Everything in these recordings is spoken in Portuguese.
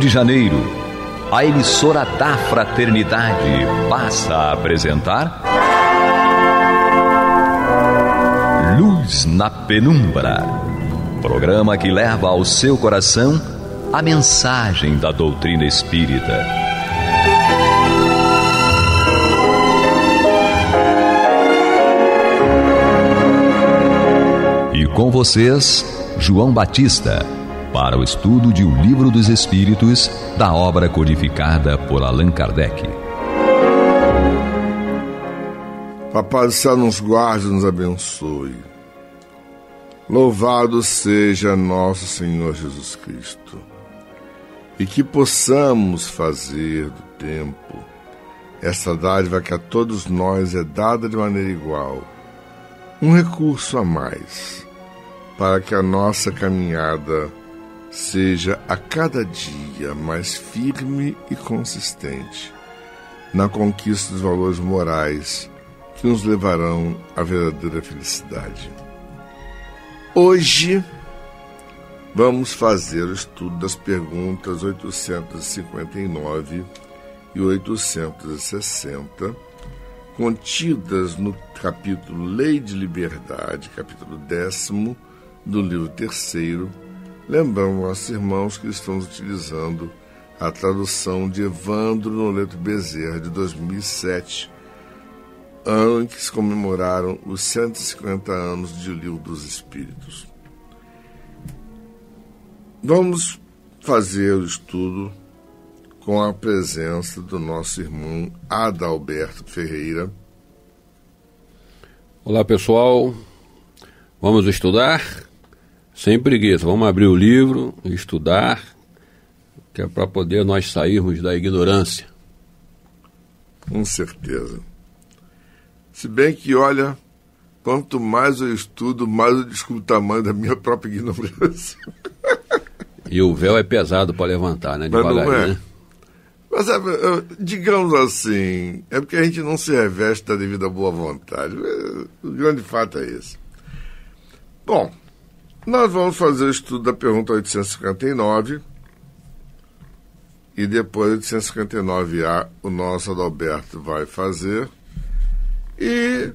de janeiro, a emissora da Fraternidade passa a apresentar. Luz na Penumbra programa que leva ao seu coração a mensagem da doutrina espírita. E com vocês, João Batista para o estudo de O Livro dos Espíritos, da obra codificada por Allan Kardec. Papai do céu nos guarde e nos abençoe. Louvado seja nosso Senhor Jesus Cristo. E que possamos fazer do tempo essa dádiva que a todos nós é dada de maneira igual, um recurso a mais para que a nossa caminhada seja a cada dia mais firme e consistente na conquista dos valores morais que nos levarão à verdadeira felicidade. Hoje vamos fazer o estudo das perguntas 859 e 860 contidas no capítulo Lei de Liberdade, capítulo 10 do livro 3 Lembramos aos irmãos que estamos utilizando a tradução de Evandro Noleto Bezerra, de 2007, ano em que se comemoraram os 150 anos de Livro dos Espíritos. Vamos fazer o estudo com a presença do nosso irmão Adalberto Ferreira. Olá, pessoal. Vamos estudar sem preguiça. Vamos abrir o livro, estudar, que é para poder nós sairmos da ignorância. Com certeza. Se bem que, olha, quanto mais eu estudo, mais eu descubro o tamanho da minha própria ignorância. E o véu é pesado para levantar, né? Devagar, Mas é. né? Mas é, digamos assim, é porque a gente não se reveste da devida boa vontade. O grande fato é esse. Bom, nós vamos fazer o estudo da pergunta 859 e depois 859A o nosso Adalberto vai fazer. E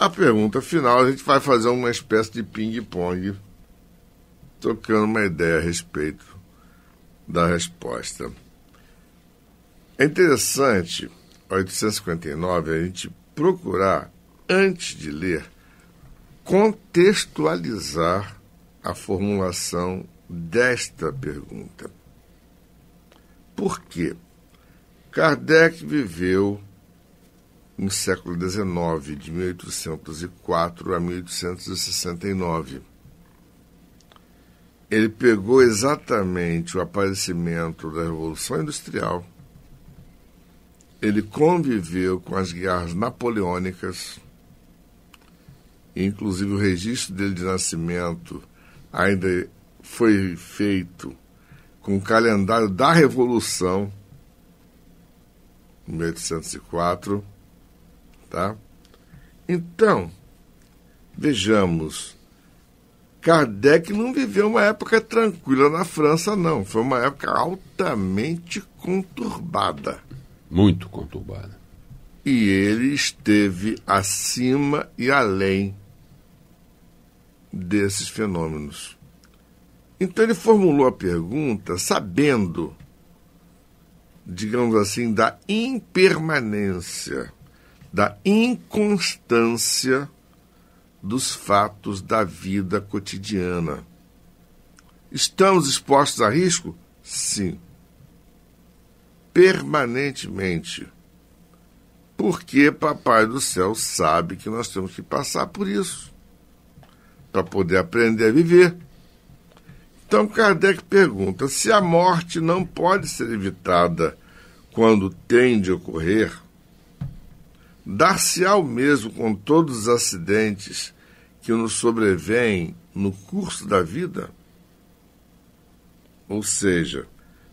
a pergunta final a gente vai fazer uma espécie de ping-pong, trocando uma ideia a respeito da resposta. É interessante, 859, a gente procurar, antes de ler, contextualizar a formulação desta pergunta. Por quê? Kardec viveu no século XIX, de 1804 a 1869. Ele pegou exatamente o aparecimento da Revolução Industrial, ele conviveu com as guerras napoleônicas, Inclusive, o registro dele de nascimento ainda foi feito com o calendário da Revolução, 1804. Tá? Então, vejamos. Kardec não viveu uma época tranquila na França, não. Foi uma época altamente conturbada. Muito conturbada. E ele esteve acima e além desses fenômenos. Então ele formulou a pergunta sabendo, digamos assim, da impermanência, da inconstância dos fatos da vida cotidiana. Estamos expostos a risco? Sim. Permanentemente. Porque Papai do Céu sabe que nós temos que passar por isso para poder aprender a viver. Então Kardec pergunta: se a morte não pode ser evitada quando tem de ocorrer, dar-se-á o mesmo com todos os acidentes que nos sobrevêm no curso da vida? Ou seja,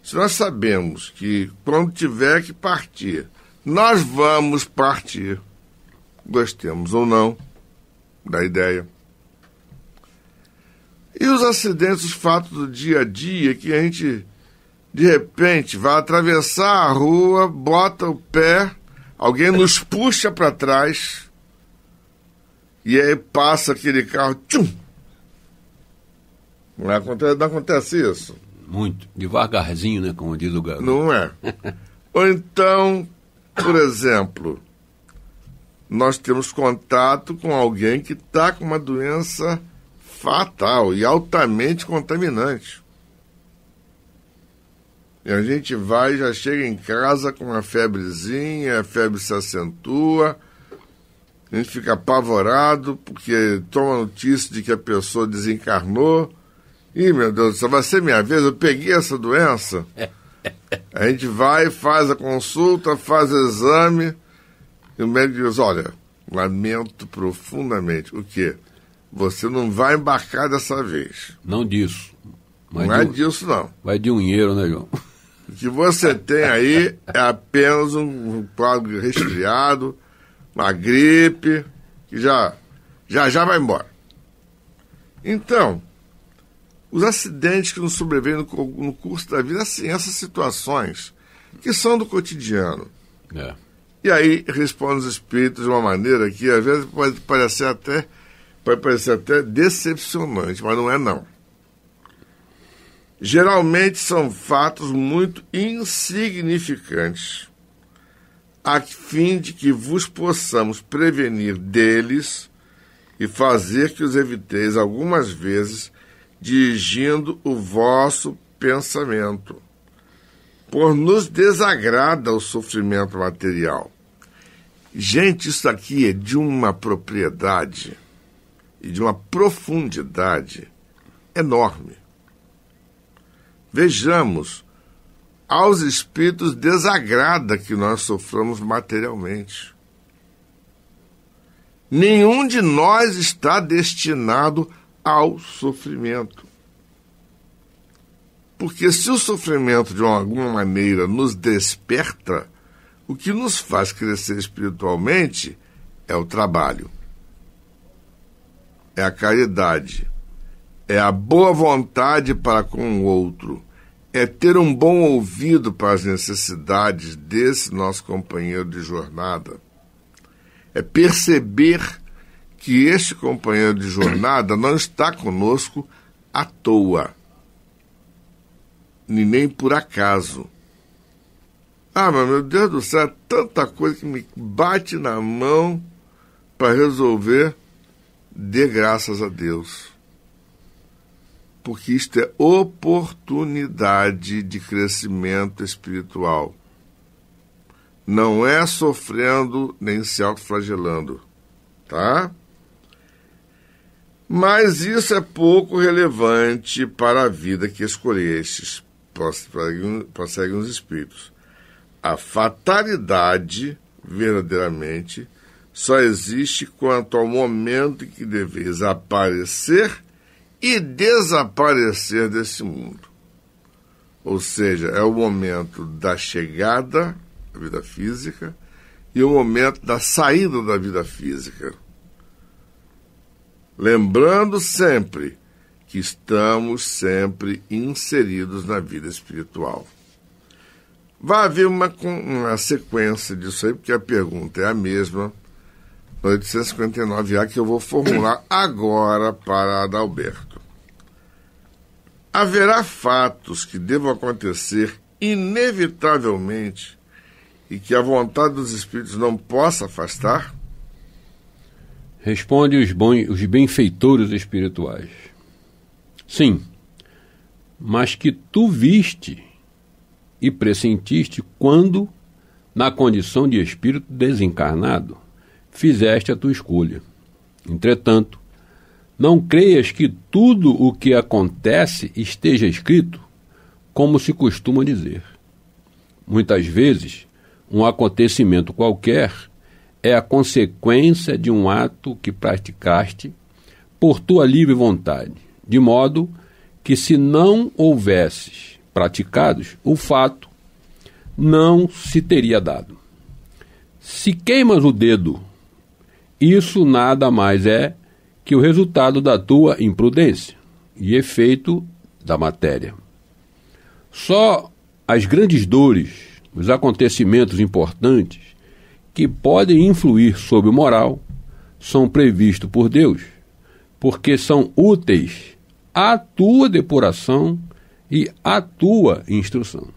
se nós sabemos que quando tiver que partir, nós vamos partir, gostemos ou não da ideia. E os acidentes, os fatos do dia a dia que a gente de repente vai atravessar a rua, bota o pé, alguém nos puxa para trás e aí passa aquele carro, tchum! Não, é, acontece, não acontece isso. Muito. Devagarzinho, né? Como diz o garoto. Não é. Ou então, por exemplo, nós temos contato com alguém que está com uma doença fatal e altamente contaminante. E a gente vai, já chega em casa com uma febrezinha, a febre se acentua, a gente fica apavorado porque toma notícia de que a pessoa desencarnou. Ih, meu Deus, só vai ser minha vez, eu peguei essa doença. A gente vai, faz a consulta, faz o exame, e o médico diz, olha, lamento profundamente. O quê? Você não vai embarcar dessa vez. Não disso. Mas não é disso, não. Vai de dinheiro, né, João? O que você tem aí é apenas um quadro resfriado, uma gripe, que já, já já vai embora. Então, os acidentes que nos sobrevêm no, no curso da vida, assim, essas situações que são do cotidiano. É. E aí responde os espíritos de uma maneira que às vezes pode parecer até pode parecer até decepcionante, mas não é não. Geralmente são fatos muito insignificantes, a fim de que vos possamos prevenir deles e fazer que os eviteis algumas vezes, dirigindo o vosso pensamento. Por nos desagrada o sofrimento material. Gente, isso aqui é de uma propriedade e de uma profundidade enorme. Vejamos, aos espíritos desagrada que nós soframos materialmente. Nenhum de nós está destinado ao sofrimento. Porque se o sofrimento de alguma maneira nos desperta, o que nos faz crescer espiritualmente é o trabalho é a caridade, é a boa vontade para com o outro, é ter um bom ouvido para as necessidades desse nosso companheiro de jornada, é perceber que este companheiro de jornada não está conosco à toa, nem por acaso. Ah, mas meu Deus do céu, é tanta coisa que me bate na mão para resolver dê graças a Deus. Porque isto é oportunidade de crescimento espiritual. Não é sofrendo nem se autoflagelando, tá? Mas isso é pouco relevante para a vida que escolhestes, prosseguem os espíritos. A fatalidade, verdadeiramente, só existe quanto ao momento em que deveis aparecer e desaparecer desse mundo. Ou seja, é o momento da chegada da vida física e o momento da saída da vida física. Lembrando sempre que estamos sempre inseridos na vida espiritual. Vai haver uma, uma sequência disso aí, porque a pergunta é a mesma 859A, que eu vou formular agora para Adalberto. Haverá fatos que devam acontecer inevitavelmente e que a vontade dos espíritos não possa afastar? Responde os, bons, os benfeitores espirituais. Sim, mas que tu viste e pressentiste quando, na condição de espírito desencarnado fizeste a tua escolha. Entretanto, não creias que tudo o que acontece esteja escrito, como se costuma dizer. Muitas vezes, um acontecimento qualquer é a consequência de um ato que praticaste por tua livre vontade, de modo que, se não houvesses praticado o fato não se teria dado. Se queimas o dedo isso nada mais é que o resultado da tua imprudência e efeito da matéria. Só as grandes dores, os acontecimentos importantes que podem influir sobre o moral são previstos por Deus, porque são úteis à tua depuração e à tua instrução.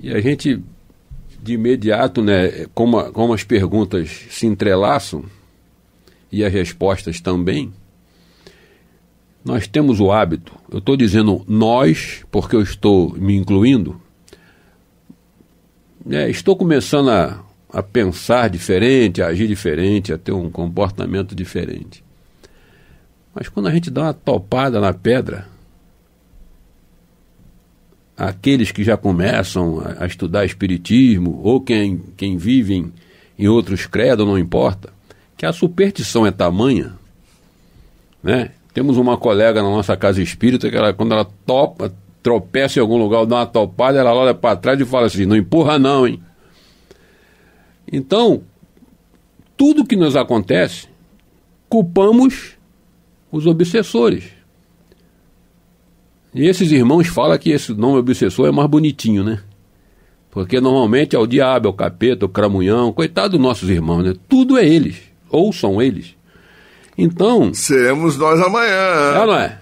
E a gente de imediato, né, como, como as perguntas se entrelaçam e as respostas também, nós temos o hábito, eu estou dizendo nós, porque eu estou me incluindo, né, estou começando a, a pensar diferente, a agir diferente, a ter um comportamento diferente. Mas quando a gente dá uma topada na pedra, aqueles que já começam a, a estudar espiritismo ou quem, quem vivem em outros credos, não importa, que a superstição é tamanha, né? Temos uma colega na nossa casa espírita que ela, quando ela topa, tropeça em algum lugar, dá uma topada, ela olha para trás e fala assim: não empurra, não, hein? Então, tudo que nos acontece, culpamos os obsessores. E esses irmãos falam que esse nome obsessor é mais bonitinho, né? Porque normalmente é o diabo, é o capeta, é o cramunhão, coitado dos nossos irmãos, né? Tudo é eles, ou são eles. Então. Seremos nós amanhã. É, não é?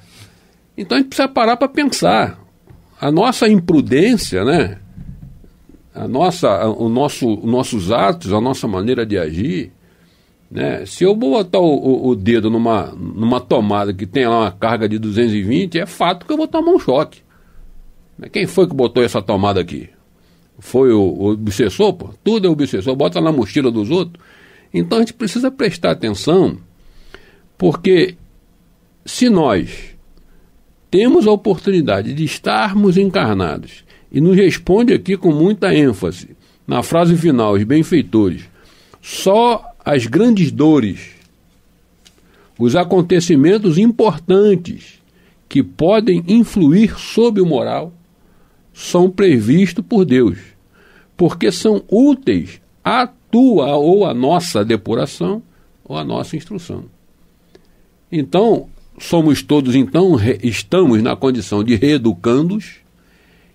Então a gente precisa parar para pensar. A nossa imprudência, né? A nossa, o nosso, os nossos atos, a nossa maneira de agir, né? Se eu botar o, o, o, dedo numa, numa tomada que tem lá uma carga de 220, é fato que eu vou tomar um choque. Né? Quem foi que botou essa tomada aqui? Foi o, o obsessor, pô? Tudo é obsessor, bota na mochila dos outros. Então a gente precisa prestar atenção, porque se nós temos a oportunidade de estarmos encarnados, e nos responde aqui com muita ênfase, na frase final, os benfeitores, só as grandes dores, os acontecimentos importantes que podem influir sobre o moral são previstos por Deus, porque são úteis à tua ou à nossa depuração ou à nossa instrução. Então, somos todos então estamos na condição de reeducandos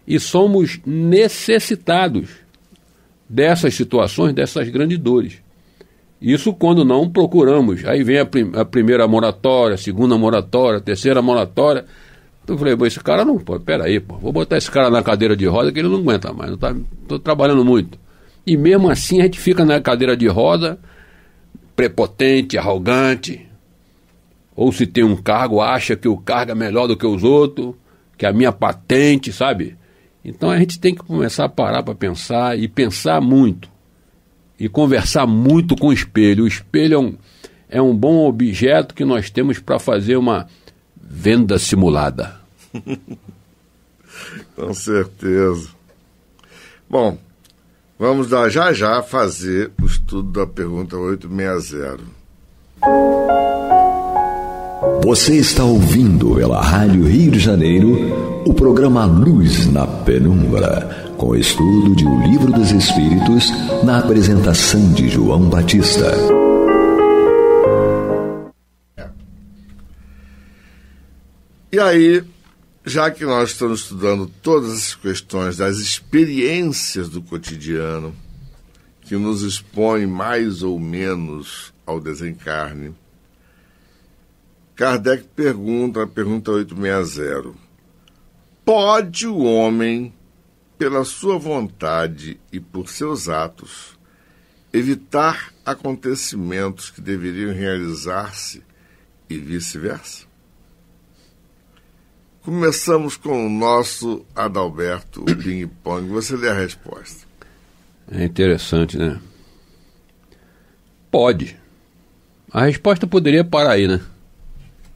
e somos necessitados dessas situações, dessas grandes dores. Isso quando não procuramos. Aí vem a, prim a primeira moratória, a segunda moratória, a terceira moratória. Então eu falei, esse cara não, pô, peraí, pô, vou botar esse cara na cadeira de roda que ele não aguenta mais, não tá, tô trabalhando muito. E mesmo assim a gente fica na cadeira de roda, prepotente, arrogante, ou se tem um cargo, acha que o cargo é melhor do que os outros, que a minha patente, sabe? Então a gente tem que começar a parar para pensar e pensar muito e conversar muito com o espelho. O espelho é um, é um bom objeto que nós temos para fazer uma venda simulada. com certeza. Bom, vamos dar já já fazer o estudo da pergunta 860. Você está ouvindo pela Rádio Rio de Janeiro o programa Luz na Penumbra com o estudo de O Livro dos Espíritos, na apresentação de João Batista. E aí, já que nós estamos estudando todas as questões das experiências do cotidiano, que nos expõe mais ou menos ao desencarne, Kardec pergunta, pergunta 860, pode o homem pela sua vontade e por seus atos, evitar acontecimentos que deveriam realizar-se e vice-versa? Começamos com o nosso Adalberto Ping Pong. Você lê a resposta. É interessante, né? Pode. A resposta poderia parar aí, né?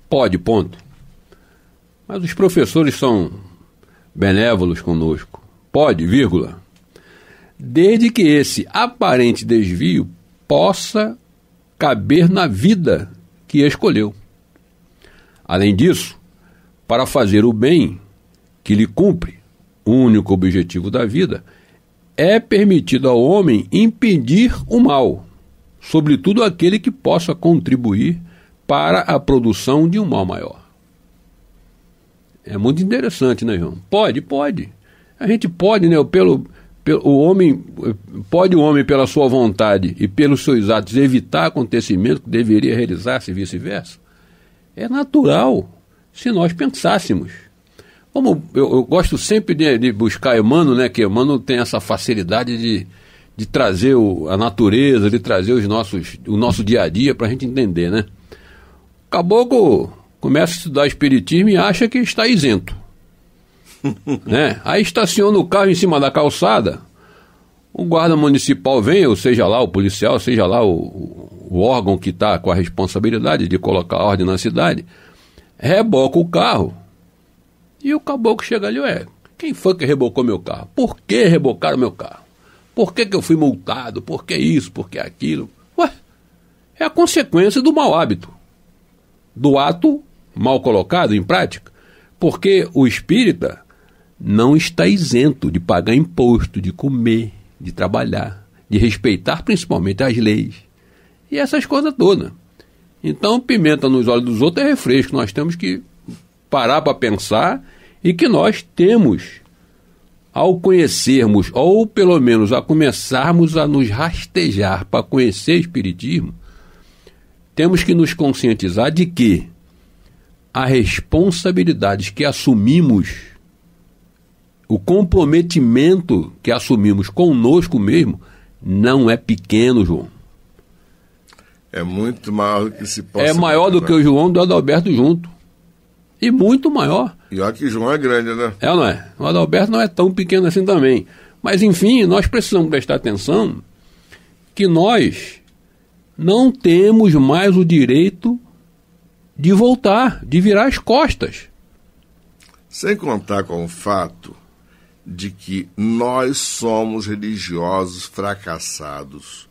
Pode, ponto. Mas os professores são benévolos conosco. Pode, vírgula. Desde que esse aparente desvio possa caber na vida que escolheu. Além disso, para fazer o bem que lhe cumpre, único objetivo da vida, é permitido ao homem impedir o mal, sobretudo aquele que possa contribuir para a produção de um mal maior. É muito interessante, né, João? Pode, pode. A gente pode, né, pelo, pelo o homem pode o homem pela sua vontade e pelos seus atos evitar acontecimentos que deveria realizar-se vice-versa. É natural se nós pensássemos. Como eu, eu gosto sempre de, de, buscar Emmanuel, né, que Emmanuel tem essa facilidade de, de trazer o, a natureza, de trazer os nossos, o nosso dia a dia para a gente entender, né? O caboclo começa a estudar espiritismo e acha que está isento. né? Aí estaciona o carro em cima da calçada, o guarda municipal vem, ou seja lá o policial, seja lá o, o órgão que está com a responsabilidade de colocar ordem na cidade, reboca o carro. E o caboclo chega ali, ué, quem foi que rebocou meu carro? Por que rebocaram meu carro? Por que, que eu fui multado? Por que isso? Por que aquilo? Ué, é a consequência do mau hábito, do ato mal colocado em prática. Porque o espírita, não está isento de pagar imposto, de comer, de trabalhar, de respeitar principalmente as leis e essas coisas todas. Então, pimenta nos olhos dos outros é refresco. Nós temos que parar para pensar e que nós temos, ao conhecermos, ou pelo menos a começarmos a nos rastejar para conhecer Espiritismo, temos que nos conscientizar de que as responsabilidades que assumimos o comprometimento que assumimos conosco mesmo não é pequeno, João. É muito maior do que se possa. É maior do que o João do Adalberto junto. E muito maior. E olha que João é grande, né? É, não é? O Adalberto não é tão pequeno assim também. Mas, enfim, nós precisamos prestar atenção que nós não temos mais o direito de voltar, de virar as costas. Sem contar com o fato de que nós somos religiosos fracassados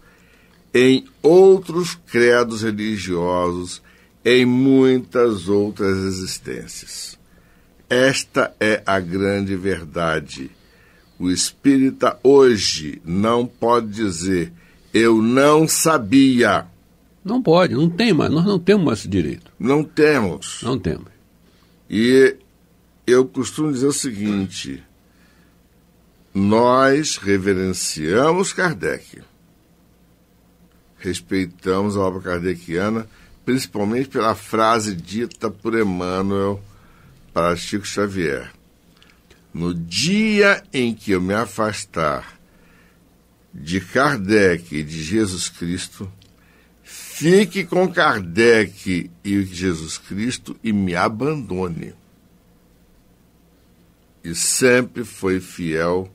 em outros credos religiosos, em muitas outras existências. Esta é a grande verdade. O espírita hoje não pode dizer eu não sabia. Não pode, não tem mais, nós não temos mais esse direito. Não temos. Não temos. E eu costumo dizer o seguinte: nós reverenciamos Kardec, respeitamos a obra kardeciana, principalmente pela frase dita por Emmanuel para Chico Xavier: No dia em que eu me afastar de Kardec e de Jesus Cristo, fique com Kardec e Jesus Cristo e me abandone. E sempre foi fiel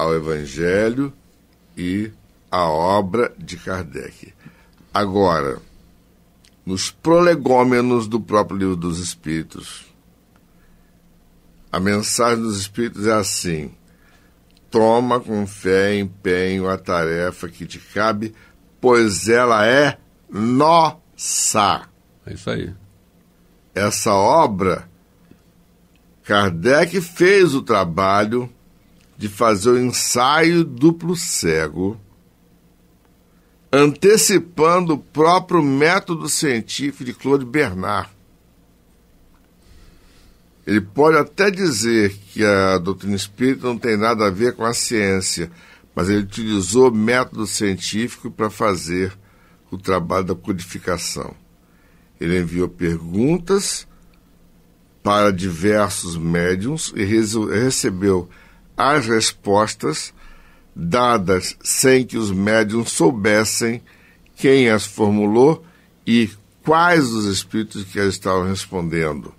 ao Evangelho e à obra de Kardec. Agora, nos prolegômenos do próprio Livro dos Espíritos, a mensagem dos Espíritos é assim: toma com fé e empenho a tarefa que te cabe, pois ela é nossa. É isso aí. Essa obra, Kardec fez o trabalho de fazer o ensaio duplo cego, antecipando o próprio método científico de Claude Bernard. Ele pode até dizer que a doutrina espírita não tem nada a ver com a ciência, mas ele utilizou o método científico para fazer o trabalho da codificação. Ele enviou perguntas para diversos médiums e recebeu as respostas dadas sem que os médiums soubessem quem as formulou e quais os espíritos que as estavam respondendo.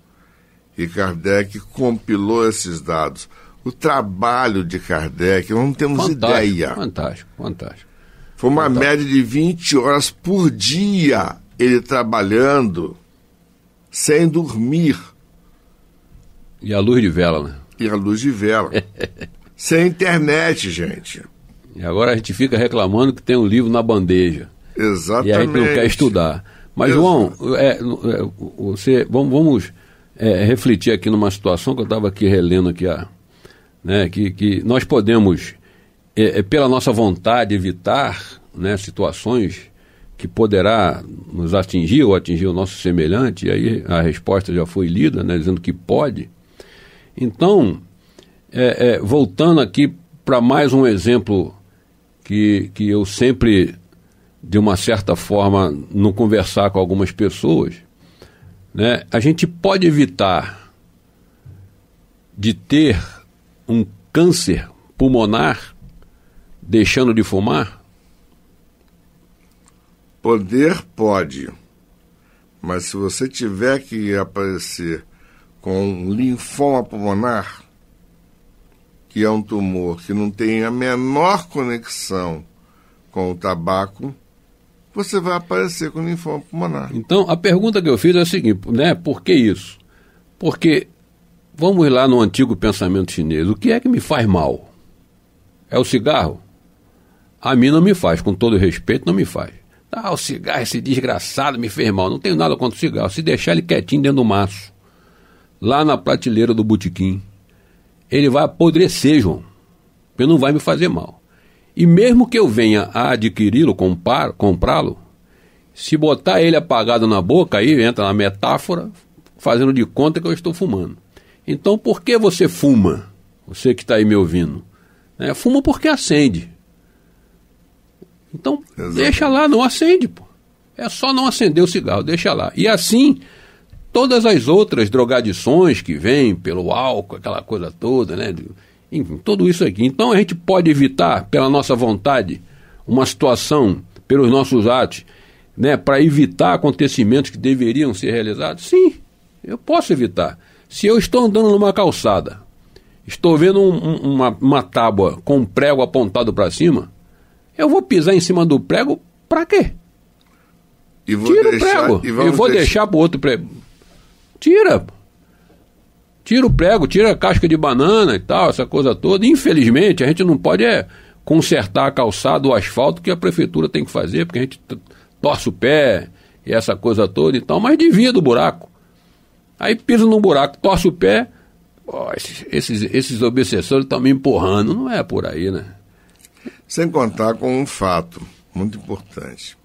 E Kardec compilou esses dados. O trabalho de Kardec, não temos fantástico, ideia. Fantástico, fantástico. Foi uma fantástico. média de 20 horas por dia ele trabalhando, sem dormir. E a luz de vela, né? a luz de vela. Sem internet, gente. E agora a gente fica reclamando que tem um livro na bandeja. Exatamente. E a gente não quer estudar. Mas, Exato. João, é, é, você, vamos, vamos é, refletir aqui numa situação que eu estava aqui relendo aqui, a, né, que, que nós podemos, é, é, pela nossa vontade, evitar né, situações que poderá nos atingir ou atingir o nosso semelhante, e aí a resposta já foi lida, né, dizendo que pode, então, é, é, voltando aqui para mais um exemplo que, que eu sempre, de uma certa forma, no conversar com algumas pessoas, né, a gente pode evitar de ter um câncer pulmonar deixando de fumar? Poder pode, mas se você tiver que aparecer com linfoma pulmonar, que é um tumor que não tem a menor conexão com o tabaco, você vai aparecer com linfoma pulmonar. Então, a pergunta que eu fiz é a seguinte, né? Por que isso? Porque vamos lá no antigo pensamento chinês, o que é que me faz mal? É o cigarro? A mim não me faz, com todo respeito, não me faz. Ah, o cigarro, esse desgraçado me fez mal. Não tenho nada contra o cigarro. Se deixar ele quietinho dentro do maço, lá na prateleira do botequim, ele vai apodrecer, João. Ele não vai me fazer mal. E mesmo que eu venha a adquiri-lo, comprá-lo, se botar ele apagado na boca, aí entra na metáfora, fazendo de conta que eu estou fumando. Então, por que você fuma? Você que está aí me ouvindo. É, fuma porque acende. Então, deixa lá, não acende, pô. É só não acender o cigarro, deixa lá. E assim, todas as outras drogadições que vêm pelo álcool, aquela coisa toda, né? Enfim, tudo isso aqui. Então a gente pode evitar, pela nossa vontade, uma situação, pelos nossos atos, né? Para evitar acontecimentos que deveriam ser realizados? Sim, eu posso evitar. Se eu estou andando numa calçada, estou vendo um, uma, uma tábua com um prego apontado para cima, eu vou pisar em cima do prego para quê? E vou Tira deixar, o prego. E, e vou deixar, deixar para o outro prego Tira. Tira o prego, tira a casca de banana e tal, essa coisa toda. Infelizmente, a gente não pode é, consertar a calçada, o asfalto que a prefeitura tem que fazer, porque a gente torce o pé e essa coisa toda e tal, mas devia do buraco. Aí pisa num buraco, torce o pé, esses, esses, esses obsessores estão me empurrando. Não é por aí, né? Sem contar com um fato muito importante.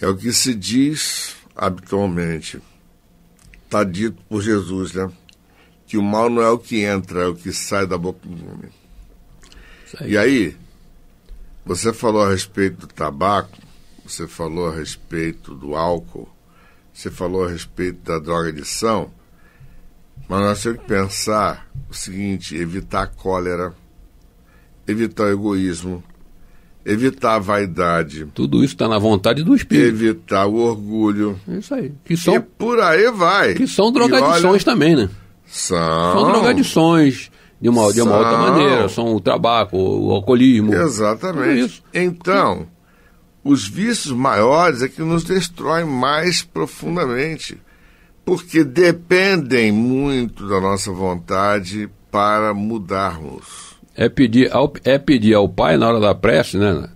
É o que se diz habitualmente está dito por Jesus, né? Que o mal não é o que entra, é o que sai da boca do homem. E aí, você falou a respeito do tabaco, você falou a respeito do álcool, você falou a respeito da droga são. mas nós temos que pensar o seguinte, evitar a cólera, evitar o egoísmo, evitar a vaidade. Tudo isso está na vontade do espírito. Evitar o orgulho. Isso aí. Que são, e por aí vai. Que são drogadições olha, também, né? São. São drogadições. De uma, de uma outra maneira, são o tabaco, o alcoolismo. Exatamente. Então, os vícios maiores é que nos destroem mais profundamente, porque dependem muito da nossa vontade para mudarmos é pedir ao, é pedir ao Pai na hora da prece, né?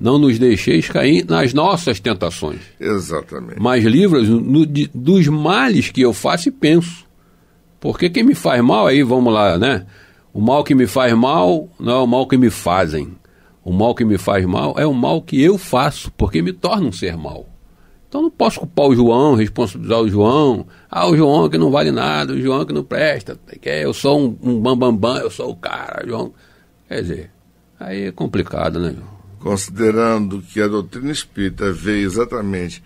Não nos deixeis cair nas nossas tentações. Exatamente. Mas livras no, de, dos males que eu faço e penso. Porque quem me faz mal aí, vamos lá, né? O mal que me faz mal não é o mal que me fazem. O mal que me faz mal é o mal que eu faço, porque me torna um ser mal. Então não posso culpar o João, responsabilizar o João. Ah, o João que não vale nada, o João que não presta. É, eu sou um, um bambambam, bam, bam, eu sou o cara, João. Quer dizer, aí é complicado, né, João? Considerando que a doutrina espírita veio exatamente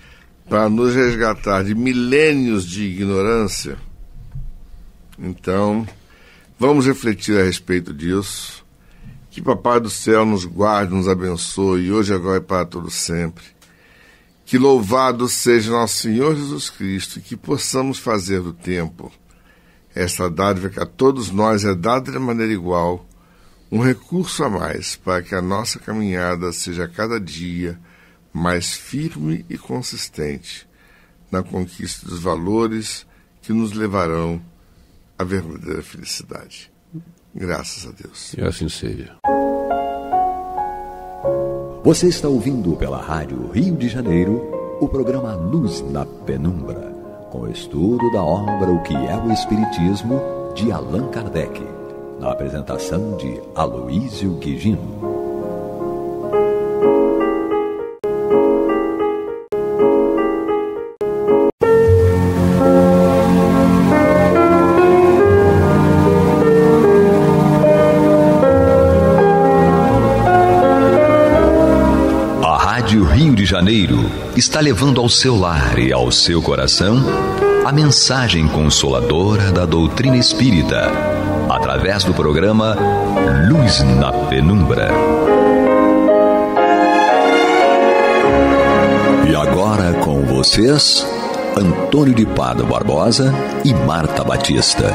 para nos resgatar de milênios de ignorância, então vamos refletir a respeito disso. Que Papai do Céu nos guarde, nos abençoe, hoje, agora e para todo sempre. Que louvado seja nosso Senhor Jesus Cristo e que possamos fazer do tempo, esta dádiva que a todos nós é dada de maneira igual, um recurso a mais para que a nossa caminhada seja cada dia mais firme e consistente na conquista dos valores que nos levarão à verdadeira felicidade. Graças a Deus. E assim seja. Você está ouvindo pela Rádio Rio de Janeiro o programa Luz na Penumbra, com o estudo da obra O que é o Espiritismo, de Allan Kardec, na apresentação de Aloísio Guigino. Janeiro está levando ao seu lar e ao seu coração a mensagem consoladora da doutrina espírita, através do programa Luz na Penumbra. E agora com vocês, Antônio de Pado Barbosa e Marta Batista.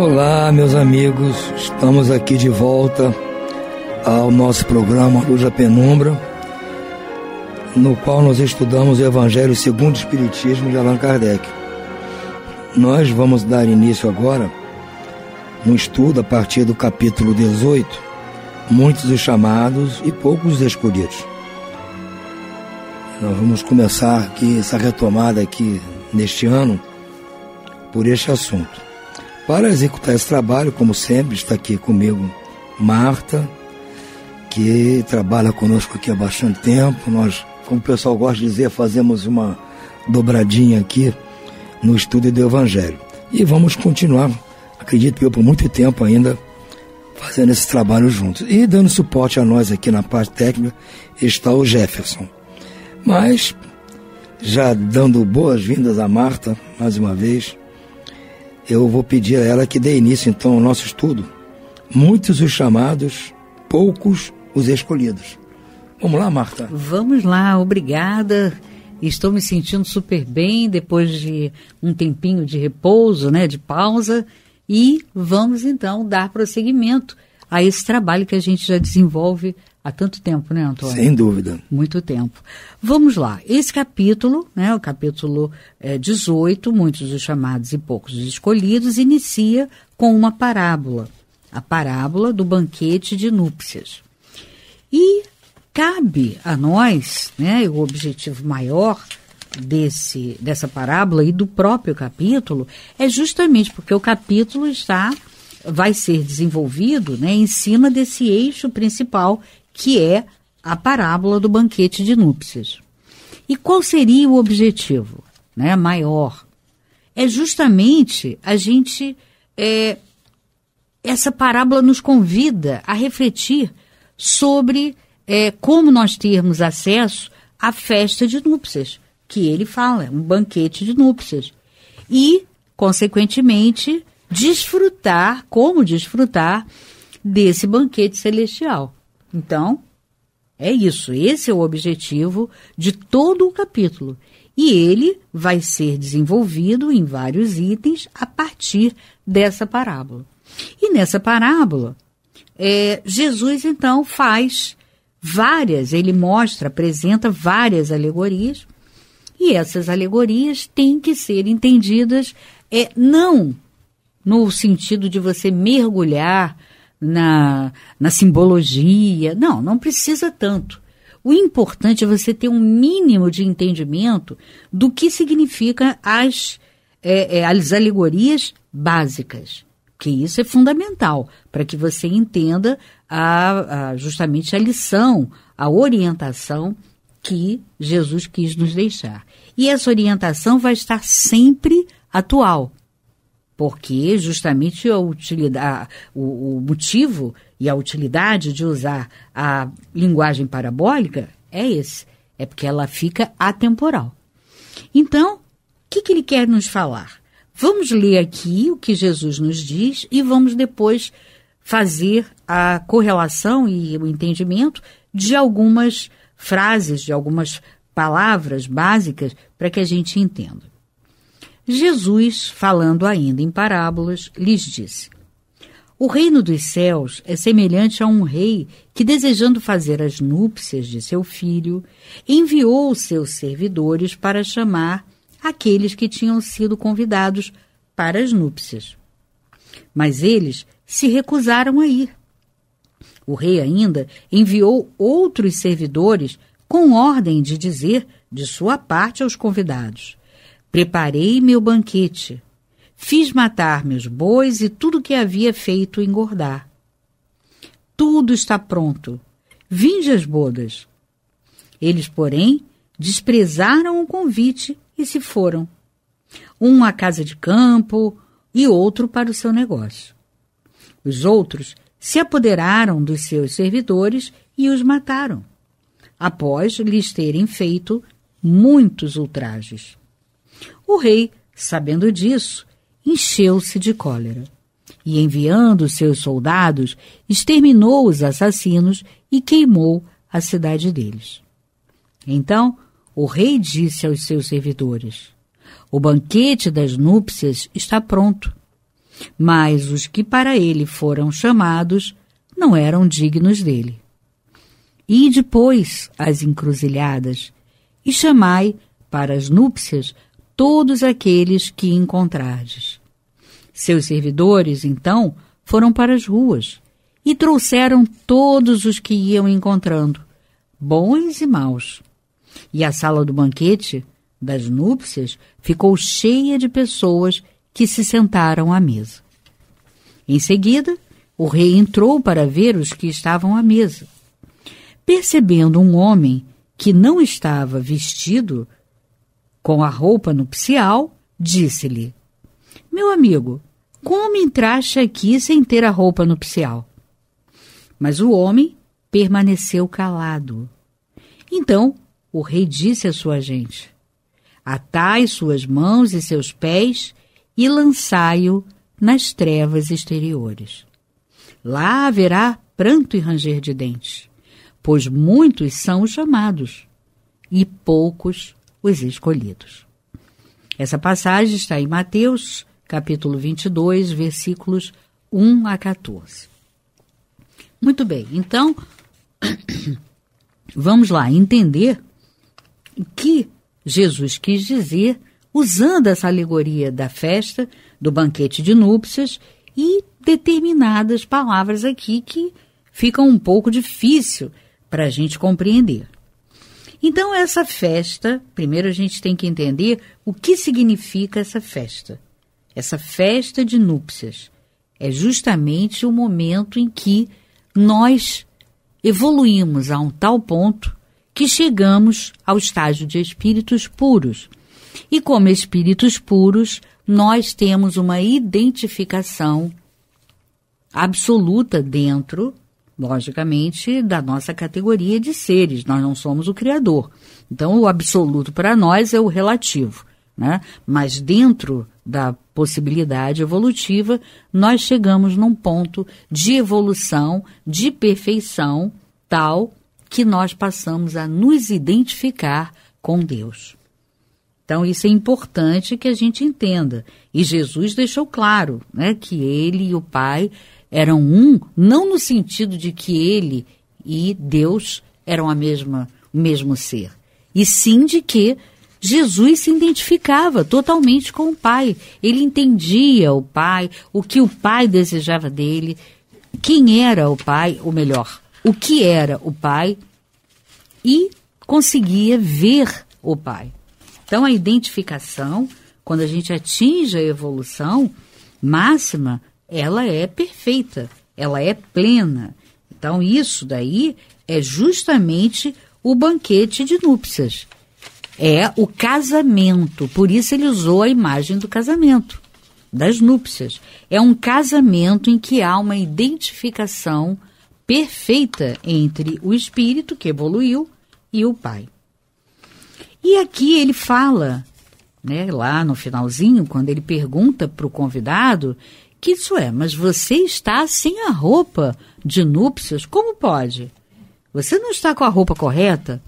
Olá, meus amigos, estamos aqui de volta ao nosso programa Luz da Penumbra, no qual nós estudamos o Evangelho segundo o Espiritismo de Allan Kardec. Nós vamos dar início agora um estudo a partir do capítulo 18, muitos os chamados e poucos os escolhidos. Nós vamos começar aqui essa retomada aqui neste ano por este assunto. Para executar esse trabalho, como sempre, está aqui comigo Marta, que trabalha conosco aqui há bastante tempo. Nós, como o pessoal gosta de dizer, fazemos uma dobradinha aqui no estudo do Evangelho. E vamos continuar, acredito eu, por muito tempo ainda, fazendo esse trabalho juntos. E dando suporte a nós aqui na parte técnica está o Jefferson. Mas, já dando boas-vindas a Marta, mais uma vez, eu vou pedir a ela que dê início então ao nosso estudo. Muitos os chamados, poucos os escolhidos. Vamos lá, Marta? Vamos lá, obrigada. Estou me sentindo super bem depois de um tempinho de repouso, né, de pausa, e vamos então dar prosseguimento a esse trabalho que a gente já desenvolve há tanto tempo, né, Antônio? Sem dúvida. Muito tempo. Vamos lá. Esse capítulo, né, o capítulo é, 18, muitos dos chamados e poucos dos escolhidos, inicia com uma parábola, a parábola do banquete de núpcias. E cabe a nós, né, o objetivo maior desse dessa parábola e do próprio capítulo é justamente porque o capítulo está vai ser desenvolvido, né, em cima desse eixo principal que é a parábola do banquete de núpcias. E qual seria o objetivo, né, maior? É justamente a gente é, essa parábola nos convida a refletir sobre é, como nós termos acesso à festa de núpcias, que ele fala, é um banquete de núpcias. E, consequentemente, desfrutar, como desfrutar desse banquete celestial. Então, é isso, esse é o objetivo de todo o capítulo. E ele vai ser desenvolvido em vários itens a partir dessa parábola. E nessa parábola, é, Jesus então faz várias, ele mostra, apresenta várias alegorias, e essas alegorias têm que ser entendidas é, não no sentido de você mergulhar na, na simbologia, não, não precisa tanto. O importante é você ter um mínimo de entendimento do que significam as, é, é, as alegorias básicas. Porque isso é fundamental para que você entenda a, a, justamente a lição, a orientação que Jesus quis nos deixar. E essa orientação vai estar sempre atual, porque justamente a utilidade, o, o motivo e a utilidade de usar a linguagem parabólica é esse, é porque ela fica atemporal. Então, o que, que ele quer nos falar? Vamos ler aqui o que Jesus nos diz e vamos depois fazer a correlação e o entendimento de algumas frases, de algumas palavras básicas para que a gente entenda. Jesus, falando ainda em parábolas, lhes disse: O reino dos céus é semelhante a um rei que, desejando fazer as núpcias de seu filho, enviou seus servidores para chamar aqueles que tinham sido convidados para as núpcias. Mas eles se recusaram a ir. O rei ainda enviou outros servidores com ordem de dizer, de sua parte, aos convidados: Preparei meu banquete, fiz matar meus bois e tudo que havia feito engordar. Tudo está pronto. Vinde as bodas. Eles, porém, desprezaram o convite e se foram. Um à casa de campo e outro para o seu negócio. Os outros se apoderaram dos seus servidores e os mataram, após lhes terem feito muitos ultrajes. O rei, sabendo disso, encheu-se de cólera e, enviando seus soldados, exterminou os assassinos e queimou a cidade deles. Então, o rei disse aos seus servidores: O banquete das núpcias está pronto, mas os que para ele foram chamados não eram dignos dele. E depois às encruzilhadas e chamai para as núpcias todos aqueles que encontrardes. Seus servidores, então, foram para as ruas e trouxeram todos os que iam encontrando, bons e maus, e a sala do banquete, das núpcias, ficou cheia de pessoas que se sentaram à mesa. Em seguida, o rei entrou para ver os que estavam à mesa. Percebendo um homem que não estava vestido com a roupa nupcial, disse-lhe: Meu amigo, como entraste aqui sem ter a roupa nupcial? Mas o homem permaneceu calado. Então o rei disse à sua gente: Atai suas mãos e seus pés e lançai-o nas trevas exteriores. Lá haverá pranto e ranger de dentes, pois muitos são os chamados e poucos os escolhidos. Essa passagem está em Mateus, capítulo 22, versículos 1 a 14. Muito bem, então vamos lá entender que Jesus quis dizer usando essa alegoria da festa, do banquete de núpcias e determinadas palavras aqui que ficam um pouco difícil para a gente compreender. Então, essa festa, primeiro a gente tem que entender o que significa essa festa. Essa festa de núpcias é justamente o momento em que nós evoluímos a um tal ponto que chegamos ao estágio de espíritos puros. E como espíritos puros, nós temos uma identificação absoluta dentro, logicamente, da nossa categoria de seres. Nós não somos o Criador. Então, o absoluto para nós é o relativo. Né? Mas dentro da possibilidade evolutiva, nós chegamos num ponto de evolução, de perfeição, tal que nós passamos a nos identificar com Deus. Então, isso é importante que a gente entenda. E Jesus deixou claro né, que ele e o Pai eram um, não no sentido de que ele e Deus eram a mesma, o mesmo ser, e sim de que Jesus se identificava totalmente com o Pai. Ele entendia o Pai, o que o Pai desejava dele, quem era o Pai, ou melhor, o que era o pai e conseguia ver o pai. Então, a identificação, quando a gente atinge a evolução máxima, ela é perfeita, ela é plena. Então, isso daí é justamente o banquete de núpcias. É o casamento. Por isso, ele usou a imagem do casamento, das núpcias. É um casamento em que há uma identificação perfeita entre o espírito que evoluiu e o pai. E aqui ele fala, né, lá no finalzinho, quando ele pergunta para o convidado, que isso é, mas você está sem a roupa de núpcias, como pode? Você não está com a roupa correta?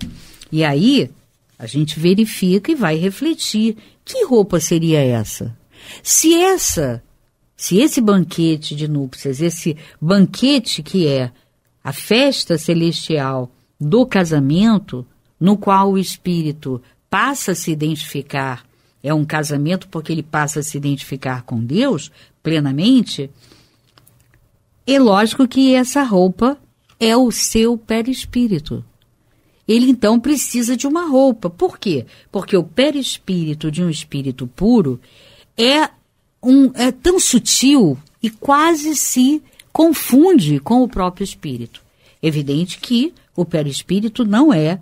E aí a gente verifica e vai refletir que roupa seria essa? Se essa, se esse banquete de núpcias, esse banquete que é a festa celestial do casamento, no qual o espírito passa a se identificar, é um casamento porque ele passa a se identificar com Deus plenamente. É lógico que essa roupa é o seu perispírito. Ele então precisa de uma roupa. Por quê? Porque o perispírito de um espírito puro é um é tão sutil e quase se confunde com o próprio espírito. Evidente que o perispírito não é,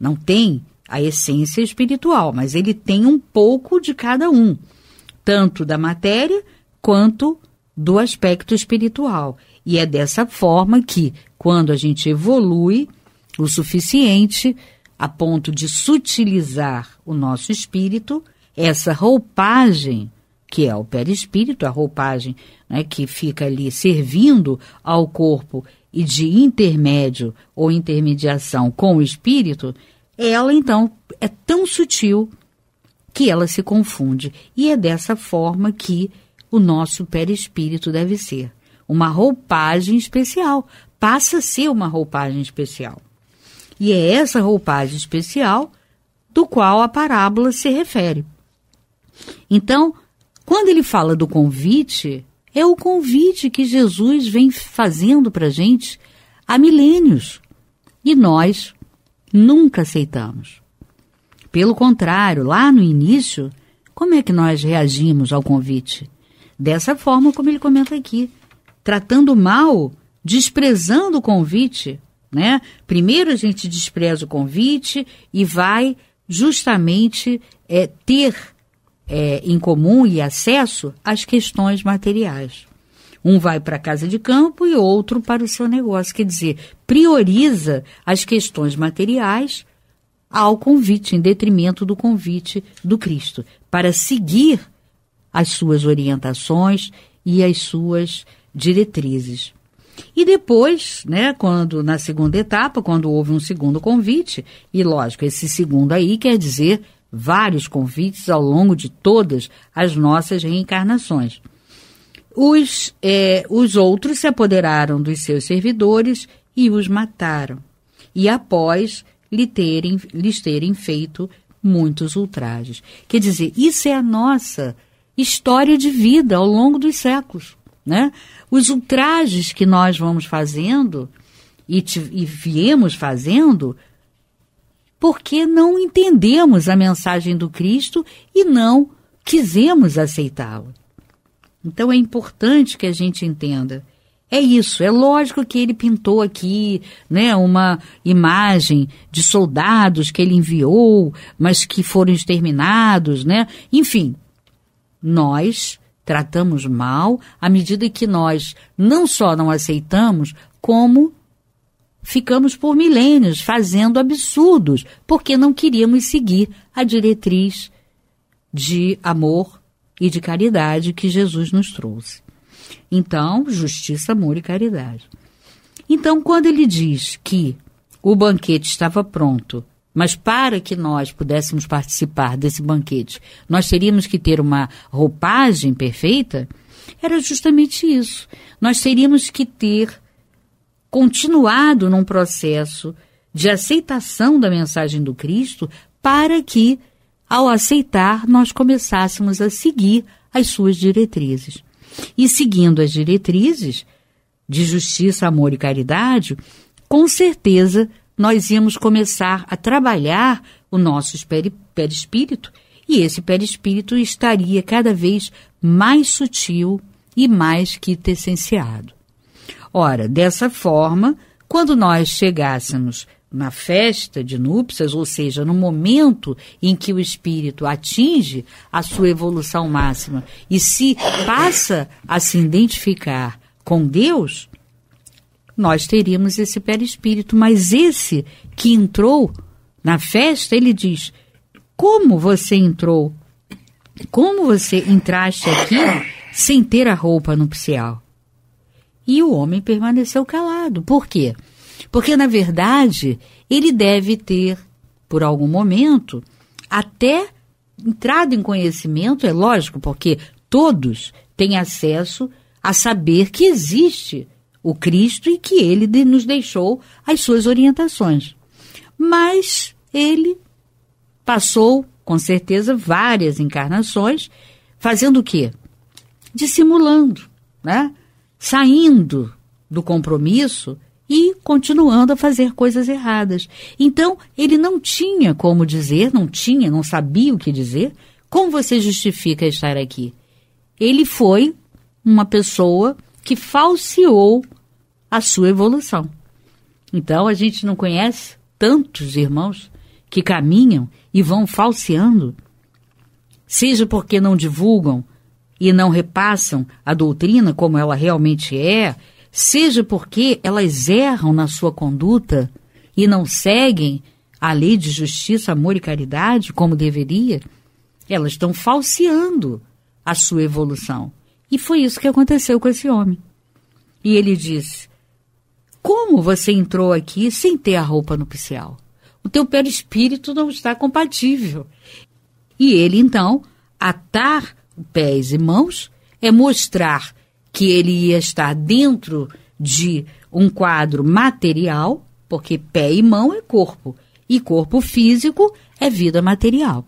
não tem a essência espiritual, mas ele tem um pouco de cada um, tanto da matéria quanto do aspecto espiritual. E é dessa forma que, quando a gente evolui o suficiente a ponto de sutilizar o nosso espírito, essa roupagem que é o perispírito, a roupagem né, que fica ali servindo ao corpo e de intermédio ou intermediação com o espírito, ela então é tão sutil que ela se confunde. E é dessa forma que o nosso perispírito deve ser. Uma roupagem especial. Passa a ser uma roupagem especial. E é essa roupagem especial do qual a parábola se refere. Então, quando ele fala do convite, é o convite que Jesus vem fazendo para a gente há milênios. E nós nunca aceitamos. Pelo contrário, lá no início, como é que nós reagimos ao convite? Dessa forma como ele comenta aqui, tratando mal, desprezando o convite, né? Primeiro a gente despreza o convite e vai justamente é, ter é, em comum e acesso às questões materiais. Um vai para a casa de campo e outro para o seu negócio. Quer dizer, prioriza as questões materiais ao convite, em detrimento do convite do Cristo, para seguir as suas orientações e as suas diretrizes. E depois, né, quando na segunda etapa, quando houve um segundo convite, e lógico, esse segundo aí quer dizer vários convites ao longo de todas as nossas reencarnações. Os, é, os outros se apoderaram dos seus servidores e os mataram, e após lhe terem, lhes terem feito muitos ultrajes. Quer dizer, isso é a nossa história de vida ao longo dos séculos. Né? Os ultrajes que nós vamos fazendo e, te, e viemos fazendo porque não entendemos a mensagem do Cristo e não quisemos aceitá-lo. Então é importante que a gente entenda. É isso, é lógico que ele pintou aqui, né, uma imagem de soldados que ele enviou, mas que foram exterminados, né? Enfim, nós tratamos mal à medida que nós não só não aceitamos, como ficamos por milênios fazendo absurdos, porque não queríamos seguir a diretriz de amor e de caridade que Jesus nos trouxe. Então, justiça, amor e caridade. Então, quando ele diz que o banquete estava pronto, mas para que nós pudéssemos participar desse banquete, nós teríamos que ter uma roupagem perfeita, era justamente isso. Nós teríamos que ter continuado num processo de aceitação da mensagem do Cristo para que, ao aceitar, nós começássemos a seguir as suas diretrizes. E seguindo as diretrizes de justiça, amor e caridade, com certeza nós íamos começar a trabalhar o nosso perispírito e esse perispírito estaria cada vez mais sutil e mais quintessenciado. Ora, dessa forma, quando nós chegássemos na festa de núpcias, ou seja, no momento em que o espírito atinge a sua evolução máxima e se passa a se identificar com Deus, nós teríamos esse perispírito. Mas esse que entrou na festa, ele diz: Como você entrou? Como você entraste aqui sem ter a roupa nupcial? E o homem permaneceu calado. Por quê? Porque, na verdade, ele deve ter, por algum momento, até entrado em conhecimento, é lógico, porque todos têm acesso a saber que existe o Cristo e que ele nos deixou as suas orientações. Mas ele passou, com certeza, várias encarnações, fazendo o quê? Dissimulando, né? saindo do compromisso e continuando a fazer coisas erradas. Então, ele não tinha como dizer, não tinha, não sabia o que dizer. Como você justifica estar aqui? Ele foi uma pessoa que falseou a sua evolução. Então, a gente não conhece tantos irmãos que caminham e vão falseando, seja porque não divulgam e não repassam a doutrina como ela realmente é, seja porque elas erram na sua conduta e não seguem a lei de justiça, amor e caridade como deveria, elas estão falseando a sua evolução. E foi isso que aconteceu com esse homem. E ele disse: Como você entrou aqui sem ter a roupa nupcial? O teu perispírito não está compatível. E ele, então, atar pés e mãos é mostrar que ele ia estar dentro de um quadro material, porque pé e mão é corpo, e corpo físico é vida material.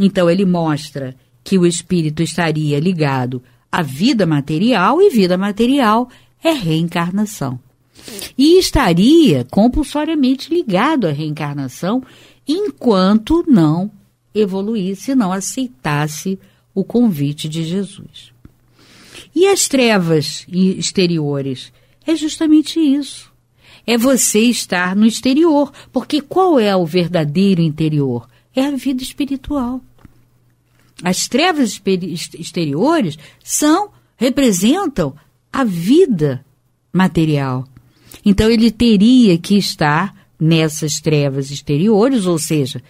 Então ele mostra que o espírito estaria ligado à vida material e vida material é reencarnação. E estaria compulsoriamente ligado à reencarnação enquanto não evoluísse, não aceitasse o convite de Jesus. E as trevas exteriores? É justamente isso. É você estar no exterior, porque qual é o verdadeiro interior? É a vida espiritual. As trevas exteriores são representam a vida material. Então ele teria que estar nessas trevas exteriores, ou seja,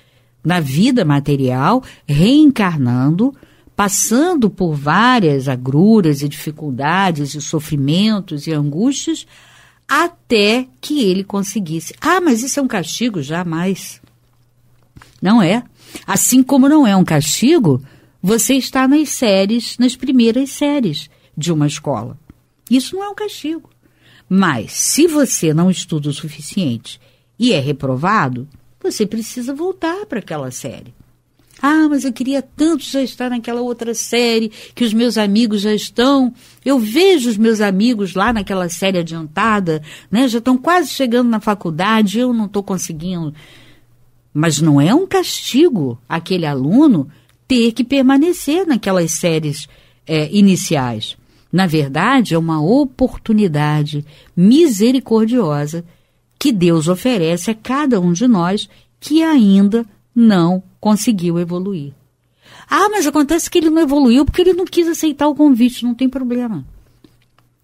na vida material, reencarnando passando por várias agruras e dificuldades e sofrimentos e angústias até que ele conseguisse. Ah, mas isso é um castigo? Jamais. Não é. Assim como não é um castigo, você está nas séries, nas primeiras séries de uma escola. Isso não é um castigo. Mas se você não estuda o suficiente e é reprovado, você precisa voltar para aquela série. Ah, mas eu queria tanto já estar naquela outra série que os meus amigos já estão. Eu vejo os meus amigos lá naquela série adiantada, né? Já estão quase chegando na faculdade, eu não estou conseguindo. Mas não é um castigo aquele aluno ter que permanecer naquelas séries é, iniciais. Na verdade, é uma oportunidade misericordiosa que Deus oferece a cada um de nós que ainda não conseguiu evoluir. Ah, mas acontece que ele não evoluiu porque ele não quis aceitar o convite, não tem problema.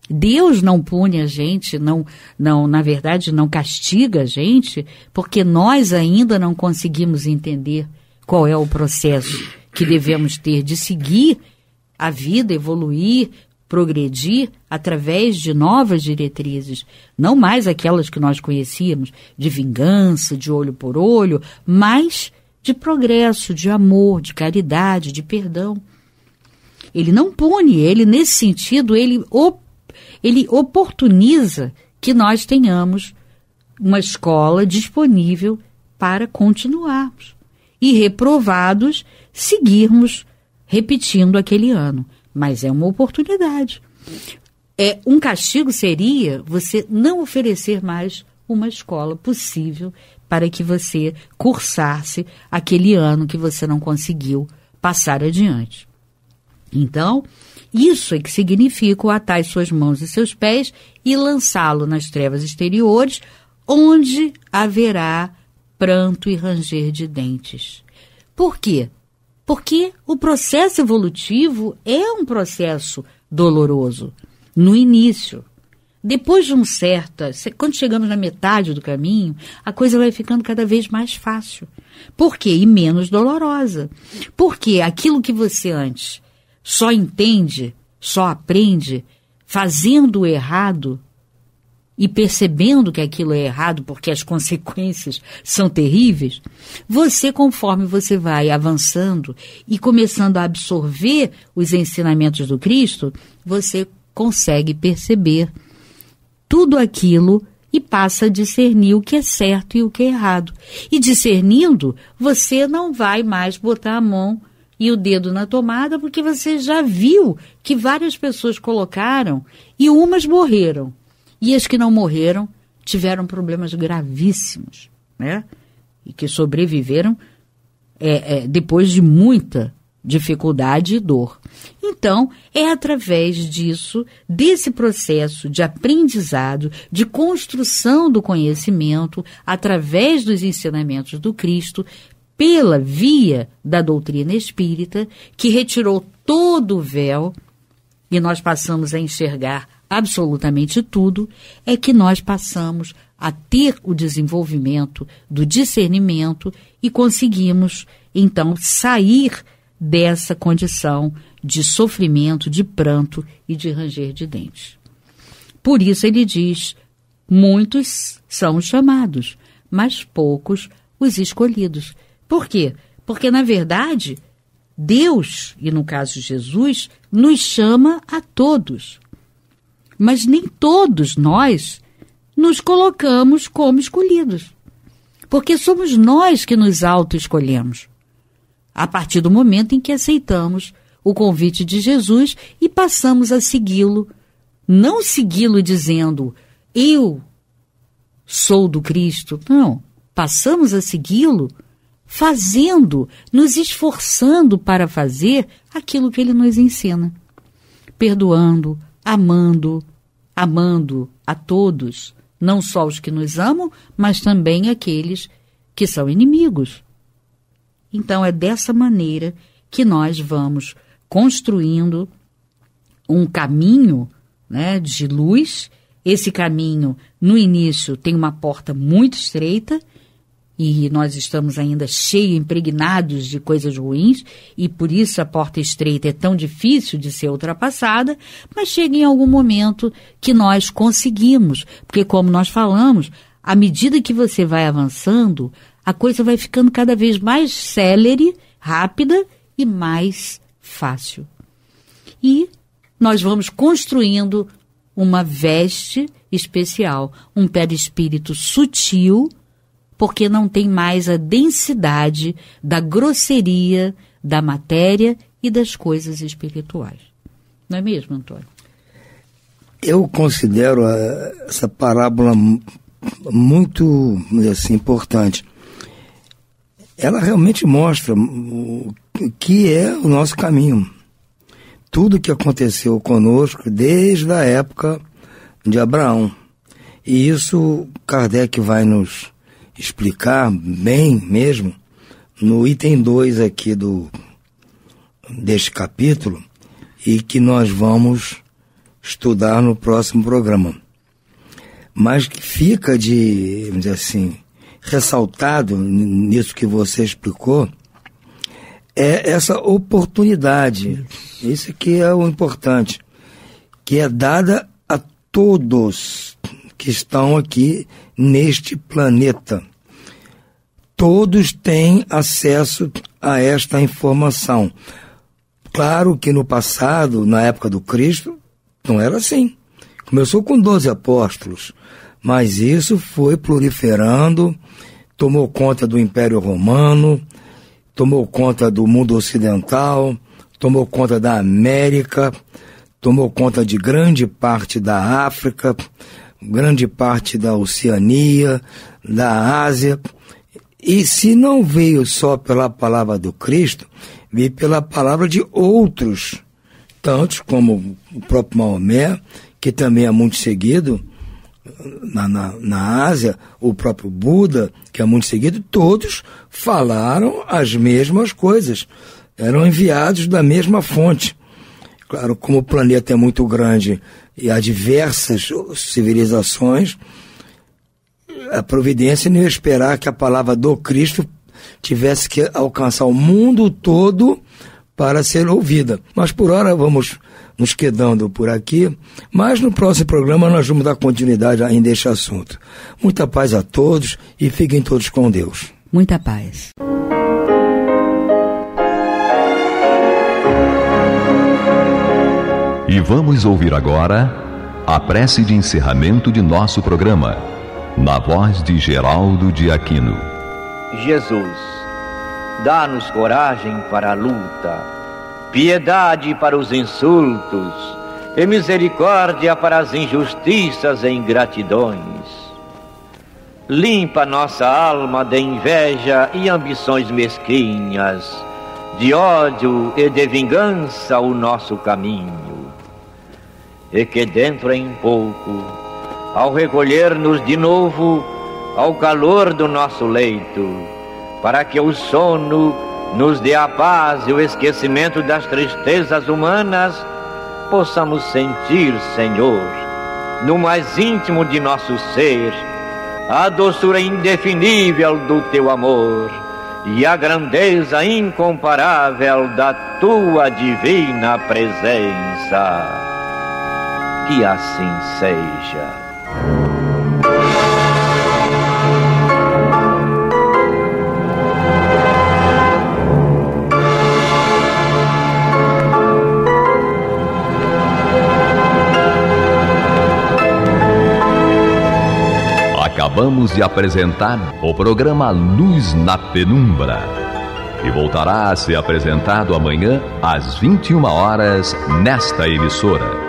Deus não pune a gente, não, não, na verdade, não castiga a gente, porque nós ainda não conseguimos entender qual é o processo que devemos ter de seguir a vida, evoluir, progredir através de novas diretrizes, não mais aquelas que nós conhecíamos, de vingança, de olho por olho, mas de progresso, de amor, de caridade, de perdão. Ele não pune, ele nesse sentido, ele, op, ele oportuniza que nós tenhamos uma escola disponível para continuarmos e reprovados seguirmos repetindo aquele ano, mas é uma oportunidade. É, um castigo seria você não oferecer mais uma escola possível para que você cursasse aquele ano que você não conseguiu passar adiante. Então, isso é que significa o atar suas mãos e seus pés e lançá-lo nas trevas exteriores, onde haverá pranto e ranger de dentes. Por quê? Porque o processo evolutivo é um processo doloroso no início. Depois de um certo, quando chegamos na metade do caminho, a coisa vai ficando cada vez mais fácil. Por quê? E menos dolorosa. Porque aquilo que você antes só entende, só aprende, fazendo o errado e percebendo que aquilo é errado porque as consequências são terríveis, você, conforme você vai avançando e começando a absorver os ensinamentos do Cristo, você consegue perceber tudo aquilo e passa a discernir o que é certo e o que é errado. E discernindo, você não vai mais botar a mão e o dedo na tomada, porque você já viu que várias pessoas colocaram e umas morreram. E as que não morreram tiveram problemas gravíssimos, né? E que sobreviveram é, é, depois de muita dificuldade e dor. Então, é através disso, desse processo de aprendizado, de construção do conhecimento, através dos ensinamentos do Cristo, pela via da doutrina espírita, que retirou todo o véu e nós passamos a enxergar absolutamente tudo, é que nós passamos a ter o desenvolvimento do discernimento e conseguimos, então, sair dessa condição de sofrimento, de pranto e de ranger de dentes. Por isso ele diz: muitos são chamados, mas poucos os escolhidos. Por quê? Porque, na verdade, Deus, e no caso Jesus, nos chama a todos. Mas nem todos nós nos colocamos como escolhidos. Porque somos nós que nos auto-escolhemos a partir do momento em que aceitamos o convite de Jesus e passamos a segui-lo, não segui-lo dizendo eu sou do Cristo, não, passamos a segui-lo fazendo, nos esforçando para fazer aquilo que ele nos ensina, perdoando, amando, amando a todos, não só os que nos amam, mas também aqueles que são inimigos. Então, é dessa maneira que nós vamos construindo um caminho né, de luz. Esse caminho, no início, tem uma porta muito estreita e nós estamos ainda cheios, impregnados de coisas ruins, e por isso a porta estreita é tão difícil de ser ultrapassada, mas chega em algum momento que nós conseguimos, porque, como nós falamos, à medida que você vai avançando, a coisa vai ficando cada vez mais célere, rápida e mais fácil. E nós vamos construindo uma veste especial, um espírito sutil, porque não tem mais a densidade da grosseria da matéria e das coisas espirituais. Não é mesmo, Antônio? Eu considero eh, essa parábola muito assim, importante ela realmente mostra o que é o nosso caminho. Tudo que aconteceu conosco desde a época de Abraão. E isso Kardec vai nos explicar bem mesmo no item 2 aqui do deste capítulo e que nós vamos estudar no próximo programa. Mas fica de, vamos dizer assim, ressaltado nisso que você explicou é essa oportunidade. Isso que é o importante, que é dada a todos que estão aqui neste planeta. Todos têm acesso a esta informação. Claro que no passado, na época do Cristo, não era assim. Começou com 12 apóstolos mas isso foi proliferando, tomou conta do Império Romano, tomou conta do mundo ocidental, tomou conta da América, tomou conta de grande parte da África, grande parte da Oceania, da Ásia. E se não veio só pela palavra do Cristo, veio pela palavra de outros, tantos como o próprio Maomé, que também é muito seguido, na, na, na Ásia, o próprio Buda, que é muito seguido, todos falaram as mesmas coisas. Eram enviados da mesma fonte. Claro, como o planeta é muito grande e há diversas civilizações, a providência não ia esperar que a palavra do Cristo tivesse que alcançar o mundo todo para ser ouvida. Mas por hora vamos nos quedando por aqui, mas no próximo programa nós vamos dar continuidade ainda a este assunto. Muita paz a todos e fiquem todos com Deus. Muita paz. E vamos ouvir agora a prece de encerramento de nosso programa, na voz de Geraldo de Aquino. Jesus dá-nos coragem para a luta, piedade para os insultos e misericórdia para as injustiças e ingratidões. Limpa nossa alma de inveja e ambições mesquinhas, de ódio e de vingança o nosso caminho. E que dentro em pouco, ao recolher-nos de novo ao calor do nosso leito, para que o sono nos dê a paz e o esquecimento das tristezas humanas, possamos sentir, Senhor, no mais íntimo de nosso ser, a doçura indefinível do teu amor e a grandeza incomparável da tua divina presença. Que assim seja. Acabamos de apresentar o programa Luz na Penumbra, que voltará a ser apresentado amanhã às 21 horas nesta emissora.